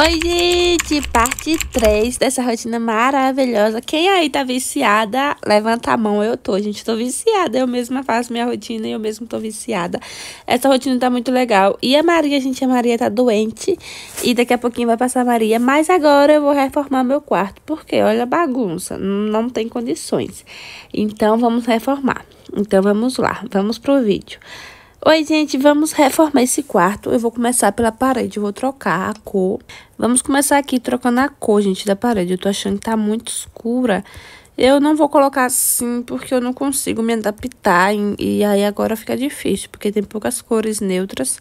Oi, gente! Parte 3 dessa rotina maravilhosa. Quem aí tá viciada, levanta a mão. Eu tô, gente. Tô viciada. Eu mesma faço minha rotina e eu mesma tô viciada. Essa rotina tá muito legal. E a Maria, gente, a Maria tá doente. E daqui a pouquinho vai passar a Maria. Mas agora eu vou reformar meu quarto. Porque, olha a bagunça. Não tem condições. Então, vamos reformar. Então, vamos lá. Vamos pro vídeo. Oi, gente, vamos reformar esse quarto. Eu vou começar pela parede, eu vou trocar a cor. Vamos começar aqui trocando a cor, gente, da parede. Eu tô achando que tá muito escura. Eu não vou colocar assim, porque eu não consigo me adaptar. E aí agora fica difícil, porque tem poucas cores neutras.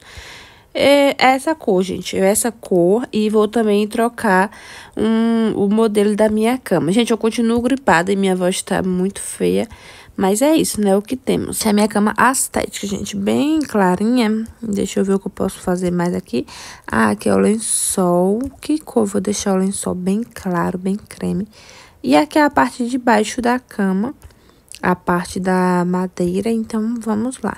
É essa cor, gente, é essa cor. E vou também trocar um, o modelo da minha cama. Gente, eu continuo gripada e minha voz tá muito feia. Mas é isso, né? O que temos. Essa é a minha cama estética, gente. Bem clarinha. Deixa eu ver o que eu posso fazer mais aqui. Ah, aqui é o lençol. Que cor? Vou deixar o lençol bem claro, bem creme. E aqui é a parte de baixo da cama. A parte da madeira. Então, vamos lá.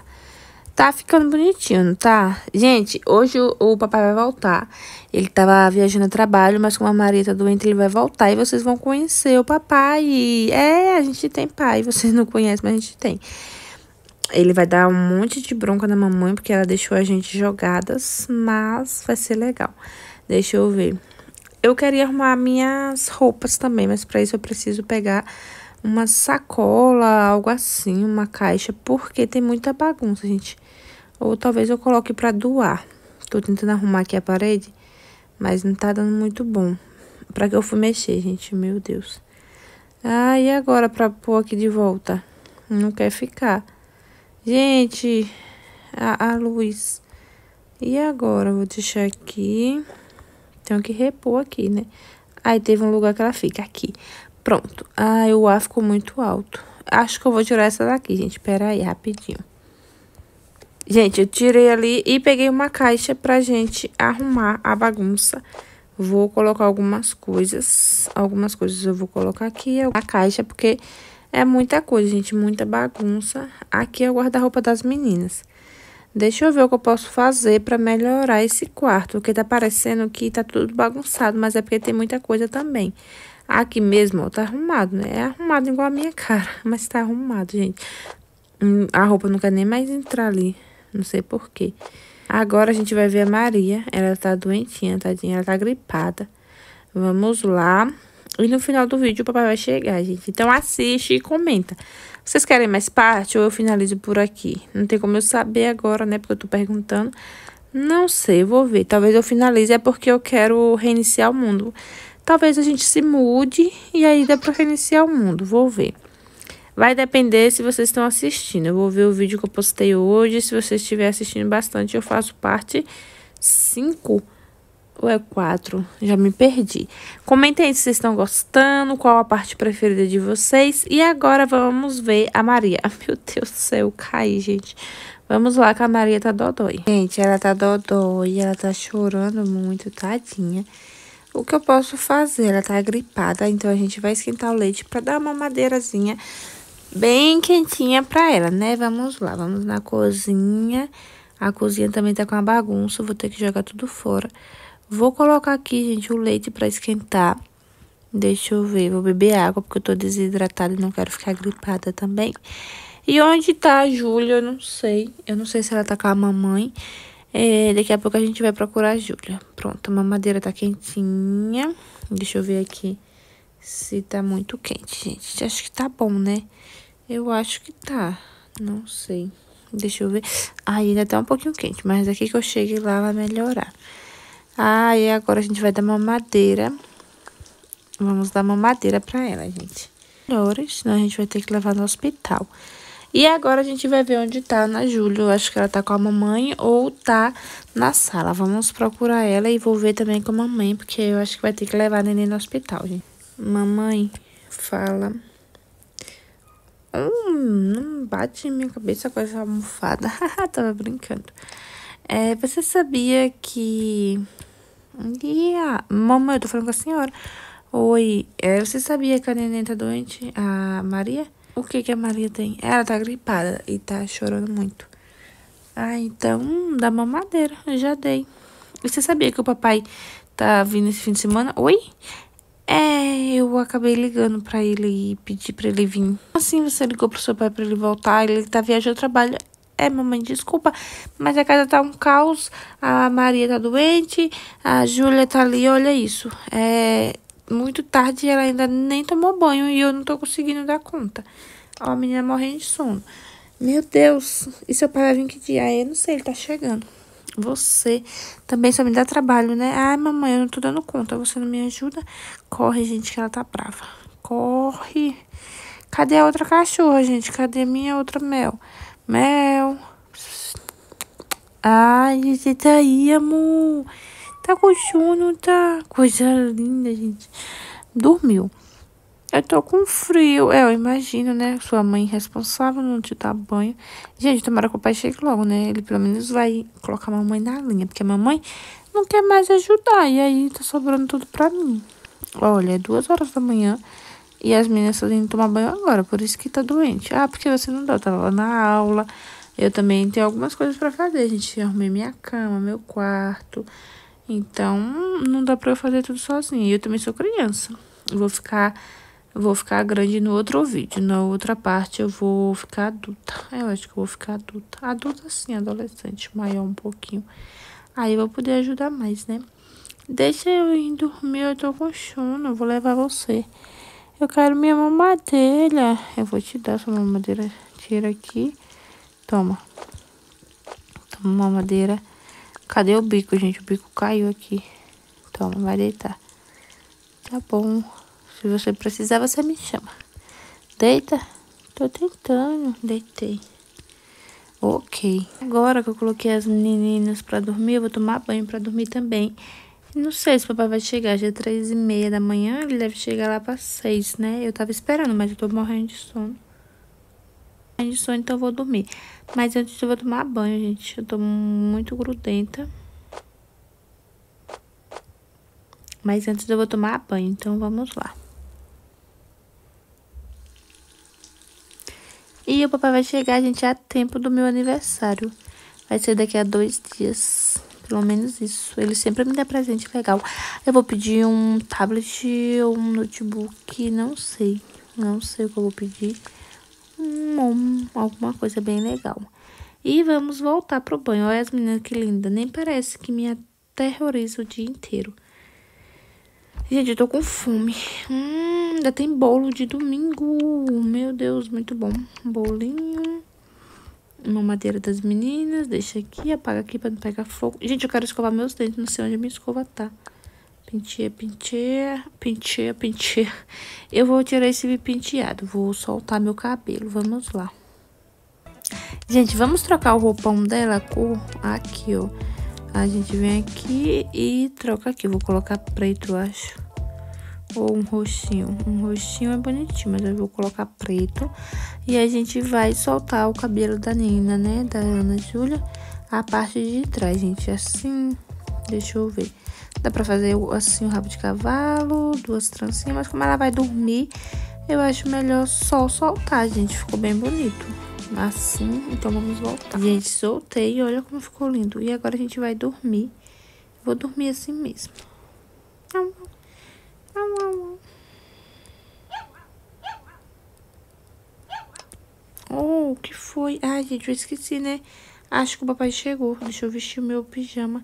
Tá ficando bonitinho, não tá? Gente, hoje o, o, papai vai voltar. Ele tava viajando a trabalho, mas como a Maria tá doente, ele vai voltar e vocês vão conhecer o papai. é, a gente tem pai, vocês não conhecem, mas a gente tem. Ele vai dar um monte de bronca na mamãe, porque ela deixou a gente jogadas, mas vai ser legal. Deixa eu ver. Eu queria arrumar minhas roupas também, mas para isso eu preciso pegar uma sacola, algo assim, uma caixa, porque tem muita bagunça, gente. Ou talvez eu coloque para doar. Tô tentando arrumar aqui a parede, mas não tá dando muito bom. Pra que eu fui mexer, gente? Meu Deus. Ah, e agora pra pôr aqui de volta? Não quer ficar. Gente, a, a luz. E agora? Vou deixar aqui. Tenho que repor aqui, né? Aí teve um lugar que ela fica aqui. Pronto. Ai, ah, o ar ficou muito alto. Acho que eu vou tirar essa daqui, gente. Pera aí, rapidinho. Gente, eu tirei ali e peguei uma caixa pra gente arrumar a bagunça. Vou colocar algumas coisas. Algumas coisas eu vou colocar aqui a caixa, porque é muita coisa, gente. Muita bagunça. Aqui é o guarda-roupa das meninas. Deixa eu ver o que eu posso fazer pra melhorar esse quarto. Porque tá parecendo que tá tudo bagunçado, mas é porque tem muita coisa também. Aqui mesmo, ó, tá arrumado, né? É arrumado igual a minha cara, mas tá arrumado, gente. Hum, a roupa não quer nem mais entrar ali, não sei porquê. Agora a gente vai ver a Maria, ela tá doentinha, tadinha, ela tá gripada. Vamos lá. E no final do vídeo o papai vai chegar, gente. Então assiste e comenta. Vocês querem mais parte ou eu finalizo por aqui? Não tem como eu saber agora, né? Porque eu tô perguntando. Não sei, vou ver. Talvez eu finalize, é porque eu quero reiniciar o mundo. Talvez a gente se mude e aí dá para reiniciar o mundo. Vou ver. Vai depender se vocês estão assistindo. Eu vou ver o vídeo que eu postei hoje. Se você estiver assistindo bastante, eu faço parte 5 ou é 4? Já me perdi. Comentem aí se vocês estão gostando, qual a parte preferida de vocês. E agora vamos ver a Maria. Meu Deus do céu, caí, gente. Vamos lá, que a Maria tá dodói. Gente, ela tá dodói, ela tá chorando muito, tadinha o que eu posso fazer? Ela tá gripada, então a gente vai esquentar o leite pra dar uma madeirazinha bem quentinha pra ela, né? Vamos lá, vamos na cozinha. A cozinha também tá com uma bagunça, vou ter que jogar tudo fora. Vou colocar aqui, gente, o leite pra esquentar. Deixa eu ver, vou beber água porque eu tô desidratada e não quero ficar gripada também. E onde tá a Júlia? Eu não sei. Eu não sei se ela tá com a mamãe. É, daqui a pouco a gente vai procurar a Júlia. Pronto, a mamadeira tá quentinha. Deixa eu ver aqui se tá muito quente, gente. Acho que tá bom, né? Eu acho que tá. Não sei. Deixa eu ver. ainda tá um pouquinho quente, mas daqui que eu chegue lá vai melhorar. Aí ah, agora a gente vai dar mamadeira. Vamos dar mamadeira pra ela, gente. senão a gente vai ter que levar no hospital. E agora a gente vai ver onde tá na Júlia. Eu acho que ela tá com a mamãe ou tá na sala. Vamos procurar ela e vou ver também com a mamãe, porque eu acho que vai ter que levar a neném no hospital, gente. Mamãe, fala... Hum, não bate em minha cabeça com essa almofada. Tava brincando. É, você sabia que... Yeah. Mamãe, eu tô falando com a senhora. Oi, é, você sabia que a neném tá doente? A Maria? O que, que a Maria tem? Ela tá gripada e tá chorando muito. Ah, então hum, dá mamadeira. Eu já dei. E você sabia que o papai tá vindo esse fim de semana? Oi? É, eu acabei ligando pra ele e pedi pra ele vir. Assim, você ligou pro seu pai pra ele voltar, ele tá viajando ao trabalho. É, mamãe, desculpa, mas a casa tá um caos, a Maria tá doente, a Júlia tá ali, olha isso. É, muito tarde e ela ainda nem tomou banho e eu não tô conseguindo dar conta. Ó, a menina morrendo de sono. Meu Deus, e seu pai vai vir que dia? Eu não sei, ele tá chegando. Você também só me dá trabalho, né? Ai, mamãe, eu não tô dando conta, você não me ajuda? Corre, gente, que ela tá brava. Corre. Cadê a outra cachorra, gente? Cadê minha outra mel? Mel. Ai, gente, tá aí, amor. Tá com sono, tá? Coisa linda, gente. Dormiu. Eu tô com frio. É, eu imagino, né? Sua mãe responsável não te dá banho. Gente, tomara que o pai chegue logo, né? Ele pelo menos vai colocar a mamãe na linha. Porque a mamãe não quer mais ajudar. E aí tá sobrando tudo pra mim. Olha, é duas horas da manhã. E as meninas estão indo tomar banho agora. Por isso que tá doente. Ah, porque você não deu. Eu tava na aula. Eu também tenho algumas coisas pra fazer, gente. arrumei minha cama, meu quarto. Então, não dá pra eu fazer tudo sozinha. E eu também sou criança. Eu vou ficar, vou ficar grande no outro vídeo. Na outra parte, eu vou ficar adulta. Eu acho que eu vou ficar adulta. Adulta sim, adolescente, maior um pouquinho. Aí eu vou poder ajudar mais, né? Deixa eu ir dormir, eu tô com sono, eu vou levar você. Eu quero minha mamadeira. Eu vou te dar sua mamadeira. Tira aqui. Toma. Toma mamadeira. Cadê o bico, gente? O bico caiu aqui. Toma, vai deitar. Tá bom. Se você precisar, você me chama. Deita. Tô tentando. Deitei. Ok. Agora que eu coloquei as meninas pra dormir, eu vou tomar banho pra dormir também. Não sei se o papai vai chegar, já é três e meia da manhã, ele deve chegar lá para seis, né? Eu tava esperando, mas eu tô morrendo de sono de sono, então eu vou dormir. Mas antes eu vou tomar banho, gente. Eu tô muito grudenta. Mas antes eu vou tomar banho, então vamos lá. E o papai vai chegar, gente, a tempo do meu aniversário. Vai ser daqui a dois dias. Pelo menos isso. Ele sempre me dá presente legal. Eu vou pedir um tablet ou um notebook, não sei. Não sei o que eu vou pedir um, alguma coisa bem legal. E vamos voltar pro banho. Olha as meninas que linda. Nem parece que me aterroriza o dia inteiro. Gente, eu tô com fome. Hum, ainda tem bolo de domingo. Meu Deus, muito bom. Bolinho. Uma madeira das meninas. Deixa aqui, apaga aqui pra não pegar fogo. Gente, eu quero escovar meus dentes. Não sei onde a minha escova tá. Penteia, penteia, penteia, penteia. Eu vou tirar esse penteado, vou soltar meu cabelo, vamos lá. Gente, vamos trocar o roupão dela cor aqui, ó. A gente vem aqui e troca aqui. Vou colocar preto, eu acho. Ou um roxinho. Um roxinho é bonitinho, mas eu vou colocar preto. E a gente vai soltar o cabelo da Nina, né? Da Ana Júlia. A parte de trás, gente. Assim. Deixa eu ver. Dá pra fazer assim o rabo de cavalo, duas trancinhas, mas como ela vai dormir, eu acho melhor só soltar, gente. Ficou bem bonito. Assim, então vamos voltar. Gente, soltei, olha como ficou lindo. E agora a gente vai dormir. Vou dormir assim mesmo. Oh, o que foi? Ai, gente, eu esqueci, né? Acho que o papai chegou. Deixa eu vestir o meu pijama.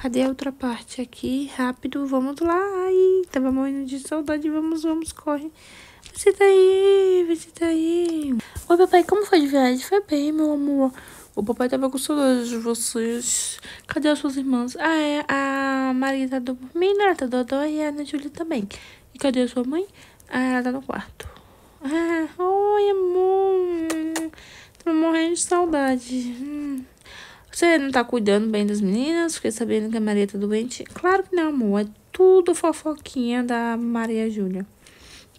Cadê a outra parte aqui? Rápido, vamos lá. Ai, tava morrendo de saudade. Vamos, vamos, corre. Você tá aí, você tá aí. Oi, papai, como foi de viagem? Foi bem, meu amor. O papai tava com saudade de vocês. Cadê as suas irmãs? Ah, é, a Maria tá dormindo, ela tá dodó e a Ana Júlia também. E cadê a sua mãe? Ah, ela tá no quarto. Ah, oi, amor. Tô morrendo de saudade. Hum. Você não tá cuidando bem das meninas? Fiquei sabendo que a Maria tá doente. Claro que não, amor. É tudo fofoquinha da Maria Júlia.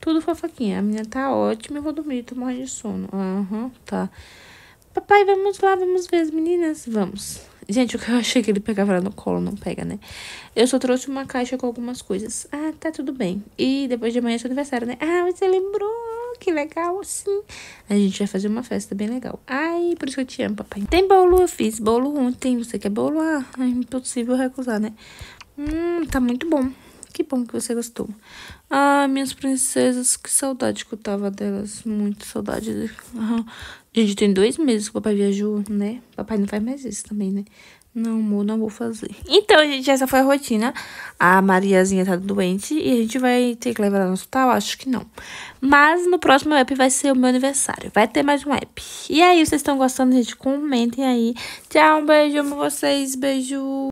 Tudo fofoquinha. A menina tá ótima, eu vou dormir, tô morrendo de sono. Aham, uhum, tá. Papai, vamos lá, vamos ver as meninas? Vamos. Gente, o que eu achei que ele pegava lá no colo, não pega, né? Eu só trouxe uma caixa com algumas coisas. Ah, tá tudo bem. E depois de amanhã é seu aniversário, né? Ah, você lembrou? que legal, assim A gente vai fazer uma festa bem legal. Ai, por isso que eu te amo, papai. Tem bolo, eu fiz bolo ontem. Você quer bolo? Ah, é impossível recusar, né? Hum, tá muito bom. Que bom que você gostou. Ah, minhas princesas, que saudade que eu tava delas. Muito saudade. Uhum. Gente, tem dois meses que o papai viajou, né? Papai não faz mais isso também, né? Não, amor, não vou fazer. Então, gente, essa foi a rotina. A Mariazinha tá doente e a gente vai ter que levar ela no hospital? Acho que não. Mas no próximo app vai ser o meu aniversário. Vai ter mais um app. E aí, é vocês estão gostando, gente? Comentem aí. Tchau, um beijo, amo vocês. Beijo.